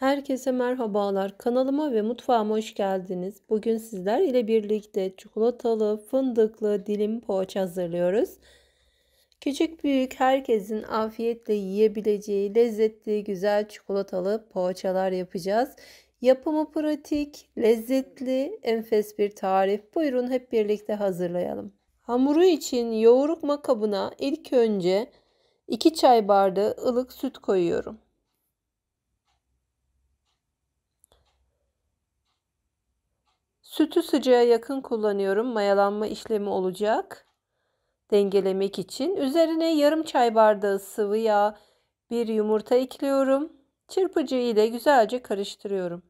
Herkese merhabalar. Kanalıma ve mutfağıma hoş geldiniz. Bugün sizler ile birlikte çikolatalı, fındıklı dilim poğaça hazırlıyoruz. Küçük büyük herkesin afiyetle yiyebileceği lezzetli güzel çikolatalı poğaçalar yapacağız. Yapımı pratik, lezzetli, enfes bir tarif. Buyurun hep birlikte hazırlayalım. Hamuru için yoğurma kabına ilk önce 2 çay bardağı ılık süt koyuyorum. Sütü sıcağa yakın kullanıyorum. Mayalanma işlemi olacak. Dengelemek için. Üzerine yarım çay bardağı sıvı yağ, bir yumurta ekliyorum. Çırpıcı ile güzelce karıştırıyorum.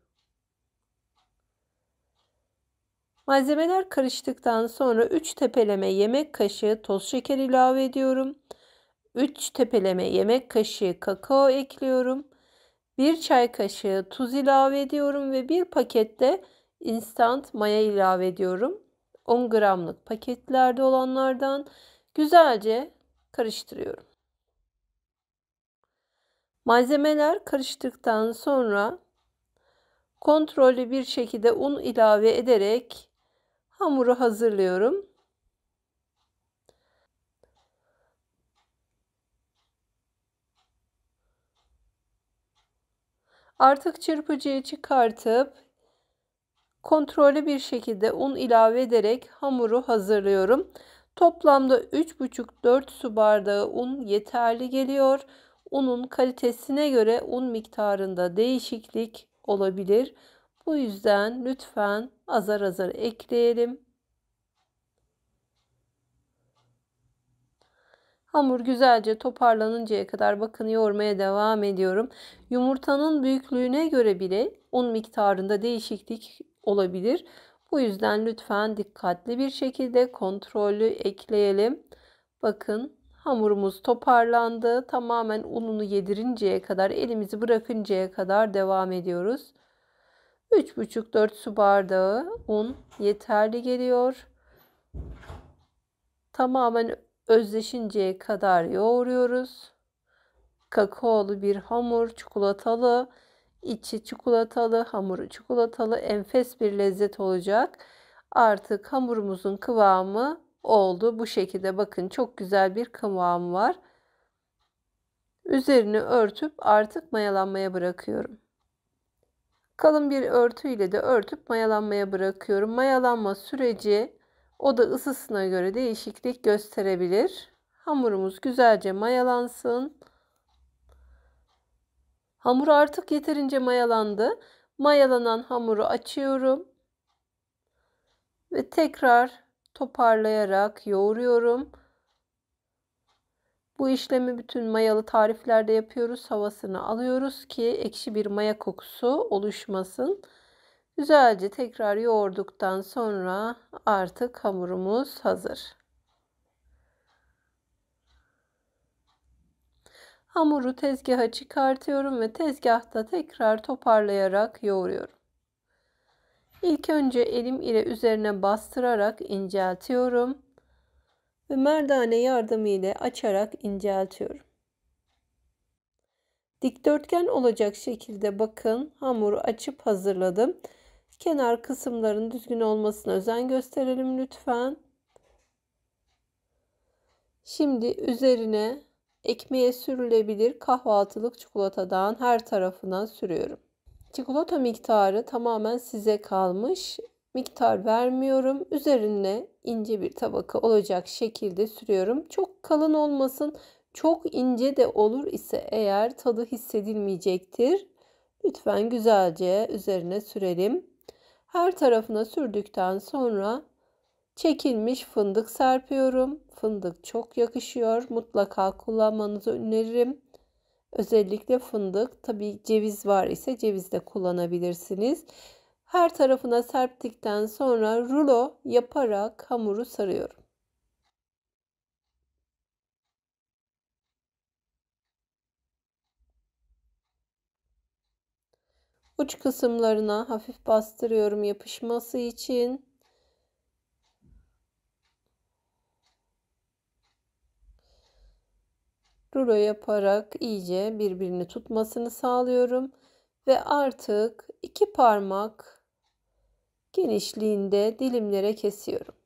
Malzemeler karıştıktan sonra 3 tepeleme yemek kaşığı toz şeker ilave ediyorum. 3 tepeleme yemek kaşığı kakao ekliyorum. 1 çay kaşığı tuz ilave ediyorum ve bir pakette instant maya ilave ediyorum. 10 gramlık paketlerde olanlardan güzelce karıştırıyorum. Malzemeler karıştıktan sonra kontrollü bir şekilde un ilave ederek hamuru hazırlıyorum. Artık çırpıcıyı çıkartıp Kontrollü bir şekilde un ilave ederek hamuru hazırlıyorum. Toplamda 3,5-4 su bardağı un yeterli geliyor. Unun kalitesine göre un miktarında değişiklik olabilir. Bu yüzden lütfen azar azar ekleyelim Hamur güzelce toparlanıncaya kadar bakın yoğurmaya devam ediyorum. Yumurtanın büyüklüğüne göre bile un miktarında değişiklik olabilir. Bu yüzden lütfen dikkatli bir şekilde kontrollü ekleyelim. Bakın hamurumuz toparlandı. Tamamen ununu yedirinceye kadar elimizi bırakıncaya kadar devam ediyoruz. 3,5-4 su bardağı un yeterli geliyor. Tamamen özleşinceye kadar yoğuruyoruz. Kakaolu bir hamur, çikolatalı, içi çikolatalı, hamuru çikolatalı, enfes bir lezzet olacak. Artık hamurumuzun kıvamı oldu. Bu şekilde bakın çok güzel bir kıvam var. Üzerini örtüp artık mayalanmaya bırakıyorum. Kalın bir örtüyle de örtüp mayalanmaya bırakıyorum. Mayalanma süreci o da ısısına göre değişiklik gösterebilir. Hamurumuz güzelce mayalansın. Hamur artık yeterince mayalandı. Mayalanan hamuru açıyorum. Ve tekrar toparlayarak yoğuruyorum. Bu işlemi bütün mayalı tariflerde yapıyoruz. Havasını alıyoruz ki ekşi bir maya kokusu oluşmasın. Güzelce tekrar yoğurduktan sonra artık hamurumuz hazır. Hamuru tezgaha çıkartıyorum ve tezgahta tekrar toparlayarak yoğuruyorum. İlk önce elim ile üzerine bastırarak inceltiyorum ve merdane yardımı ile açarak inceltiyorum. Dikdörtgen olacak şekilde bakın hamuru açıp hazırladım. Kenar kısımların düzgün olmasına özen gösterelim lütfen. Şimdi üzerine ekmeğe sürülebilir kahvaltılık çikolatadan her tarafına sürüyorum. Çikolata miktarı tamamen size kalmış. Miktar vermiyorum. Üzerine ince bir tabaka olacak şekilde sürüyorum. Çok kalın olmasın. Çok ince de olur ise eğer tadı hissedilmeyecektir. Lütfen güzelce üzerine sürelim. Her tarafına sürdükten sonra çekilmiş fındık serpiyorum. Fındık çok yakışıyor. Mutlaka kullanmanızı öneririm. Özellikle fındık, tabi ceviz var ise ceviz de kullanabilirsiniz. Her tarafına serptikten sonra rulo yaparak hamuru sarıyorum. uç kısımlarına hafif bastırıyorum yapışması için. rulo yaparak iyice birbirini tutmasını sağlıyorum ve artık iki parmak genişliğinde dilimlere kesiyorum.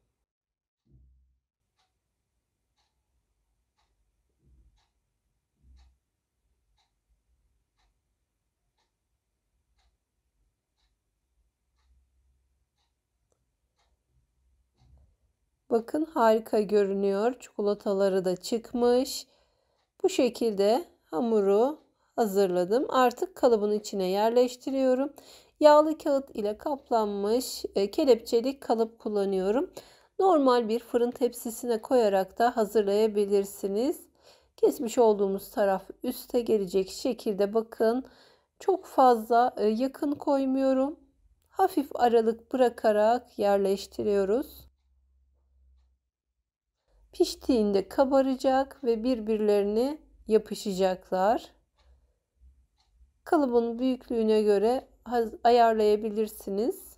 Bakın harika görünüyor. Çikolataları da çıkmış. Bu şekilde hamuru hazırladım. Artık kalıbın içine yerleştiriyorum. Yağlı kağıt ile kaplanmış e, kelepçeli kalıp kullanıyorum. Normal bir fırın tepsisine koyarak da hazırlayabilirsiniz. Kesmiş olduğumuz taraf üste gelecek şekilde bakın. Çok fazla e, yakın koymuyorum. Hafif aralık bırakarak yerleştiriyoruz. Piştiğinde kabaracak ve birbirlerine yapışacaklar. Kalıbın büyüklüğüne göre ayarlayabilirsiniz.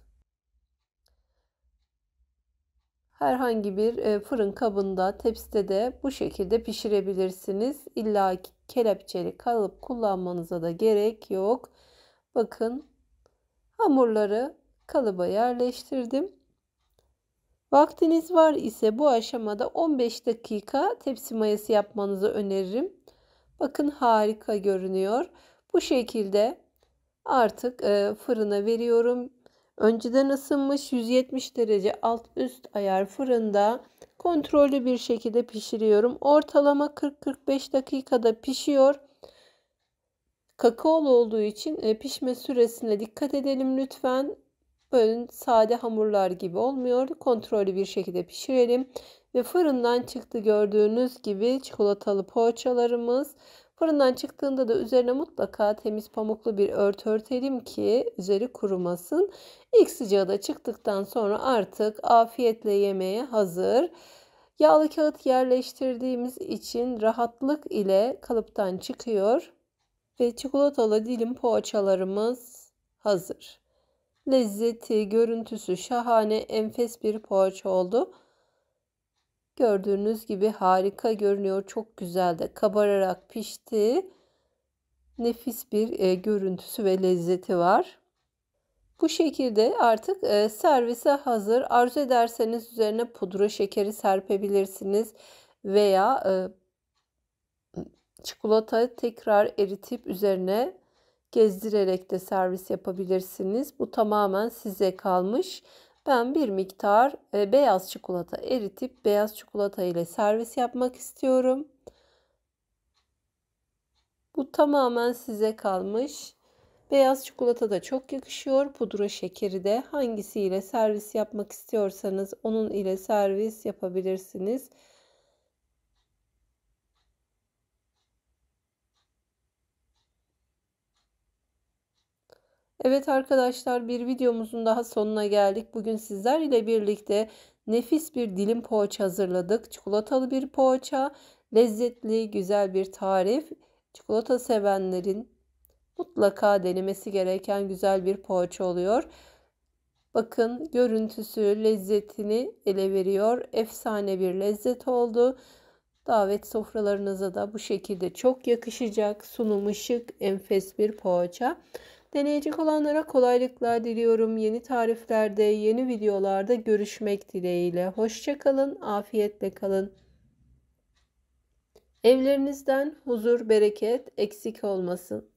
Herhangi bir e, fırın kabında, tepside de bu şekilde pişirebilirsiniz. İlla kelepçeli kalıp kullanmanıza da gerek yok. Bakın hamurları kalıba yerleştirdim. Vaktiniz var ise bu aşamada 15 dakika tepsi mayası yapmanızı öneririm. Bakın harika görünüyor. Bu şekilde artık e, fırına veriyorum. Önceden ısınmış 170 derece alt üst ayar fırında kontrollü bir şekilde pişiriyorum. Ortalama 40-45 dakikada pişiyor. Kakaolu olduğu için e, pişme süresine dikkat edelim lütfen. Böyle sade hamurlar gibi olmuyor. Kontrollü bir şekilde pişirelim. Ve fırından çıktı gördüğünüz gibi çikolatalı poğaçalarımız. Fırından çıktığında da üzerine mutlaka temiz pamuklu bir örtü örtelim ki üzeri kurumasın. İlk sıcağı da çıktıktan sonra artık afiyetle yemeğe hazır. Yağlı kağıt yerleştirdiğimiz için rahatlık ile kalıptan çıkıyor ve çikolatalı dilim poğaçalarımız hazır. Lezzeti, görüntüsü şahane, enfes bir poğaça oldu. Gördüğünüz gibi harika görünüyor. Çok güzel de kabararak pişti. Nefis bir e, görüntüsü ve lezzeti var. Bu şekilde artık e, servise hazır. Arzu ederseniz üzerine pudra şekeri serpebilirsiniz veya e, çikolata tekrar eritip üzerine gezdirerek de servis yapabilirsiniz. Bu tamamen size kalmış. Ben bir miktar e, beyaz çikolata eritip beyaz çikolata ile servis yapmak istiyorum. Bu tamamen size kalmış. Beyaz çikolata da çok yakışıyor. Pudra şekeri de hangisiyle servis yapmak istiyorsanız onun ile servis yapabilirsiniz. Evet arkadaşlar bir videomuzun daha sonuna geldik. Bugün sizler ile birlikte nefis bir dilim poğaça hazırladık. Çikolatalı bir poğaça, lezzetli, güzel bir tarif. Çikolata sevenlerin mutlaka denemesi gereken güzel bir poğaça oluyor. Bakın görüntüsü lezzetini ele veriyor. Efsane bir lezzet oldu. Davet sofralarınıza da bu şekilde çok yakışacak. Sunumu şık, enfes bir poğaça. Deneyecek olanlara kolaylıklar diliyorum. Yeni tariflerde, yeni videolarda görüşmek dileğiyle. Hoşçakalın, afiyetle kalın. Evlerinizden huzur, bereket eksik olmasın.